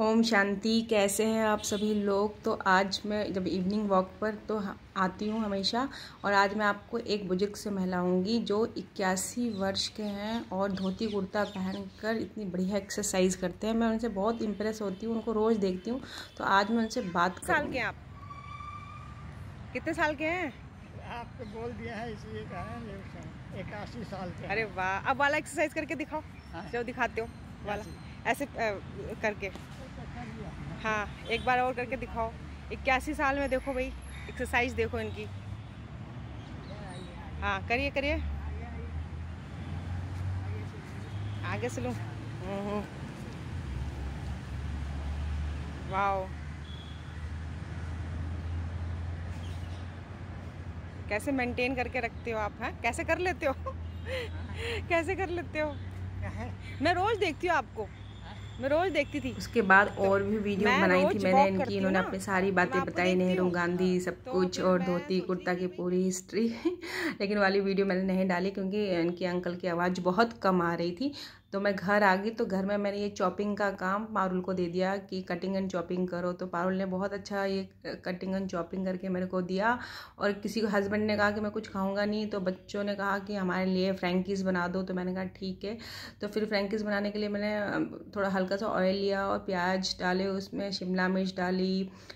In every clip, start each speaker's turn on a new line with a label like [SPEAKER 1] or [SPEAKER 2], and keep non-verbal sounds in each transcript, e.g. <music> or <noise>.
[SPEAKER 1] ओम शांति कैसे हैं आप सभी लोग तो आज मैं जब इवनिंग वॉक पर तो आती हूँ हमेशा और आज मैं आपको एक बुजुर्ग से महिलाऊँगी जो इक्यासी वर्ष के हैं और धोती कुर्ता पहनकर इतनी बढ़िया एक्सरसाइज करते हैं मैं उनसे बहुत इम्प्रेस होती हूँ उनको रोज़ देखती हूँ तो आज मैं उनसे बात कर साल के आप कितने साल के हैं आपको बोल दिया है इसलिए इक्यासी साल के अरे वाह अब वाला एक्सरसाइज करके दिखाओ हाँ। जो दिखाते हो वाला ऐसे करके हाँ एक बार और करके दिखाओ इक्यासी साल में देखो भाई एक्सरसाइज देखो इनकी हाँ करिए करिए आगे से लूँ वाओ कैसे मेंटेन करके रखते हो आप हैं हाँ? कैसे कर लेते हो <laughs> कैसे कर लेते हो मैं रोज़ देखती हूँ आपको मैं रोज देखती थी उसके बाद तो और भी वीडियो बनाई थी मैंने इनकी इन्होंने अपनी सारी बातें बताई नेहरू गांधी हाँ, सब तो कुछ और धोती कुर्ता की पूरी हिस्ट्री <laughs> लेकिन वाली वीडियो मैंने नहीं डाली क्योंकि इनके अंकल की आवाज़ बहुत कम आ रही थी तो मैं घर आ गई तो घर में मैंने ये चॉपिंग का काम पारुल को दे दिया कि कटिंग एंड चॉपिंग करो तो पारुल ने बहुत अच्छा ये कटिंग एंड चॉपिंग करके मेरे को दिया और किसी को हस्बैंड ने कहा कि मैं कुछ खाऊंगा नहीं तो बच्चों ने कहा कि हमारे लिए फ्रेंकीज बना दो तो मैंने कहा ठीक है तो फिर फ्रेंकीज बनाने के लिए मैंने थोड़ा हल्का सा ऑयल लिया और प्याज डाले उसमें शिमला मिर्च डाली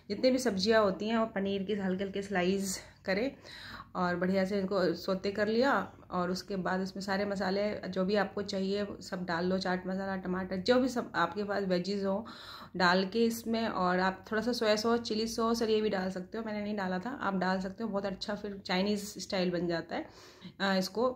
[SPEAKER 1] जितनी भी सब्जियाँ होती हैं और पनीर की हल्के हल्के स्लाइस करें और बढ़िया से इनको सोते कर लिया और उसके बाद उसमें सारे मसाले जो भी आपको चाहिए सब डाल लो चाट मसाला टमाटर जो भी सब आपके पास वेजीज हो डाल के इसमें और आप थोड़ा सा सोया सॉस चिली सॉस और ये भी डाल सकते हो मैंने नहीं डाला था आप डाल सकते हो बहुत अच्छा फिर चाइनीज़ स्टाइल बन जाता है इसको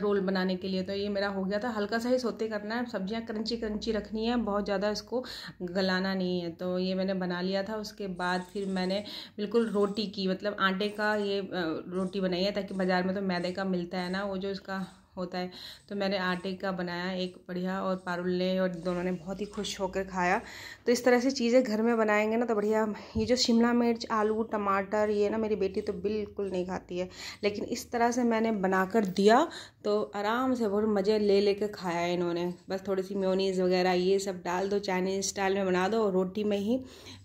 [SPEAKER 1] रोल बनाने के लिए तो ये मेरा हो गया था हल्का सा ही सोते करना है सब्जियाँ क्रंची क्रंची रखनी है बहुत ज़्यादा इसको गलाना नहीं है तो ये मैंने बना लिया था उसके बाद फिर मैंने बिल्कुल रोटी की मतलब आटे का ये रोटी बनाई है ताकि बाज़ार में तो मैदे का मिलता है ना वो जो इसका होता है तो मैंने आटे का बनाया एक बढ़िया और पारुल ने और दोनों ने बहुत ही खुश होकर खाया तो इस तरह से चीज़ें घर में बनाएंगे ना तो बढ़िया ये जो शिमला मिर्च आलू टमाटर ये ना मेरी बेटी तो बिल्कुल नहीं खाती है लेकिन इस तरह से मैंने बनाकर दिया तो आराम से बहुत मज़े ले लेकर खाया इन्होंने बस थोड़ी सी म्योनीज़ वगैरह ये सब डाल दो चाइनीज़ स्टाइल में बना दो और रोटी में ही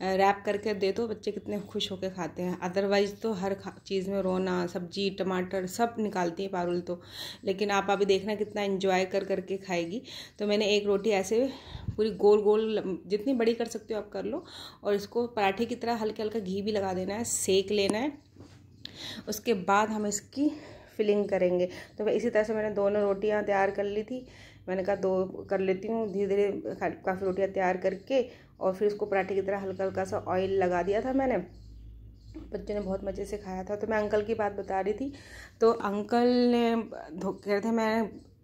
[SPEAKER 1] रैप करके दे दो बच्चे कितने खुश होकर खाते हैं अदरवाइज़ तो हर चीज़ में रोना सब्जी टमाटर सब निकालती है पारुल तो लेकिन आप अभी देखना कितना इन्जॉय कर करके खाएगी तो मैंने एक रोटी ऐसे पूरी गोल गोल जितनी बड़ी कर सकते हो आप कर लो और इसको पराठे की तरह हल्का हल्का घी भी लगा देना है सेक लेना है उसके बाद हम इसकी फिलिंग करेंगे तो मैं इसी तरह से मैंने दोनों रोटियां तैयार कर ली थी मैंने कहा दो कर लेती हूँ धीरे धीरे काफ़ी रोटियां तैयार करके और फिर इसको पराठे की तरह हल्का हल्का सा ऑयल लगा दिया था मैंने बच्चों ने बहुत मज़े से खाया था तो मैं अंकल की बात बता रही थी तो अंकल ने कह रहे थे मैं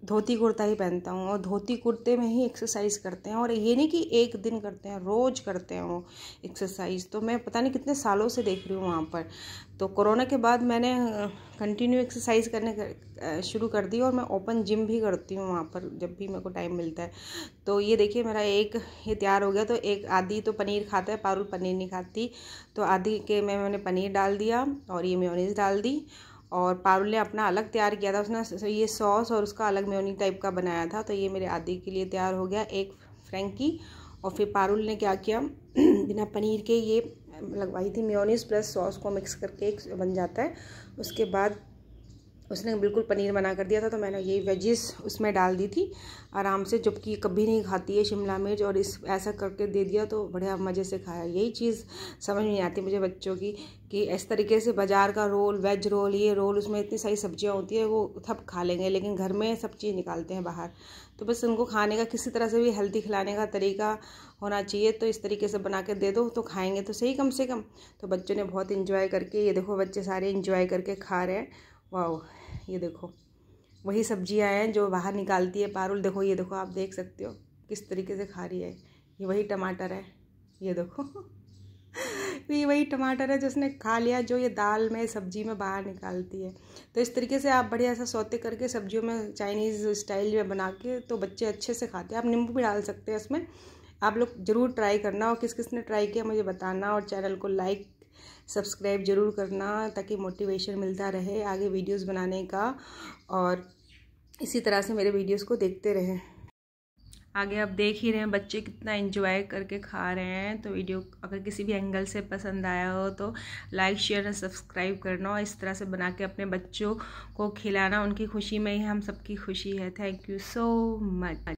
[SPEAKER 1] धोती कुर्ता ही पहनता हूँ और धोती कुर्ते में ही एक्सरसाइज करते हैं और ये नहीं कि एक दिन करते हैं रोज़ करते हैं वो एक्सरसाइज तो मैं पता नहीं कितने सालों से देख रही हूँ वहाँ पर तो कोरोना के बाद मैंने कंटिन्यू एक्सरसाइज करने कर, शुरू कर दी और मैं ओपन जिम भी करती हूँ वहाँ पर जब भी मेरे को टाइम मिलता है तो ये देखिए मेरा एक ये तैयार हो गया तो एक आधी तो पनीर खाता है पारुल पनीर नहीं खाती तो आधी के मैं मैंने पनीर डाल दिया और ये मेयोनीज डाल दी और पारुल ने अपना अलग तैयार किया था उसने ये सॉस और उसका अलग मेयोनी टाइप का बनाया था तो ये मेरे आदि के लिए तैयार हो गया एक फ्रेंकी और फिर पारुल ने क्या किया <clears throat> बिना पनीर के ये लगवाई थी मेयोनीस प्लस सॉस को मिक्स करके एक बन जाता है उसके बाद उसने बिल्कुल पनीर बना कर दिया था तो मैंने ये वेजिस उसमें डाल दी थी आराम से जबकि कभी नहीं खाती है शिमला मिर्च और इस ऐसा करके दे दिया तो बढ़िया मज़े से खाया यही चीज़ समझ नहीं आती मुझे बच्चों की कि इस तरीके से बाज़ार का रोल वेज रोल ये रोल उसमें इतनी सारी सब्जियाँ होती है वो सब खा लेंगे लेकिन घर में सब चीज़ निकालते हैं बाहर तो बस उनको खाने का किसी तरह से भी हेल्थी खिलाने का तरीका होना चाहिए तो इस तरीके से बना के दे दो तो खाएंगे तो सही कम से कम तो बच्चों ने बहुत इंजॉय करके ये देखो बच्चे सारे इन्जॉय करके खा रहे हैं वाह ये देखो वही सब्जियाँ हैं जो बाहर निकालती है पारुल देखो ये देखो आप देख सकते हो किस तरीके से खा रही है ये वही टमाटर है ये देखो तो <laughs> ये वही टमाटर है जिसने खा लिया जो ये दाल में सब्जी में बाहर निकालती है तो इस तरीके से आप बढ़िया सा सोते करके सब्जियों में चाइनीज़ स्टाइल में बना के तो बच्चे अच्छे से खाते हैं आप नींबू भी डाल सकते हैं इसमें आप लोग ज़रूर ट्राई करना और किस किस ने ट्राई किया मुझे बताना और चैनल को लाइक सब्सक्राइब ज़रूर करना ताकि मोटिवेशन मिलता रहे आगे वीडियोस बनाने का और इसी तरह से मेरे वीडियोस को देखते रहें आगे आप देख ही रहे हैं बच्चे कितना एंजॉय करके खा रहे हैं तो वीडियो अगर किसी भी एंगल से पसंद आया हो तो लाइक शेयर और सब्सक्राइब करना और इस तरह से बना के अपने बच्चों को खिलाना उनकी खुशी में ही हम सबकी खुशी है थैंक यू सो मच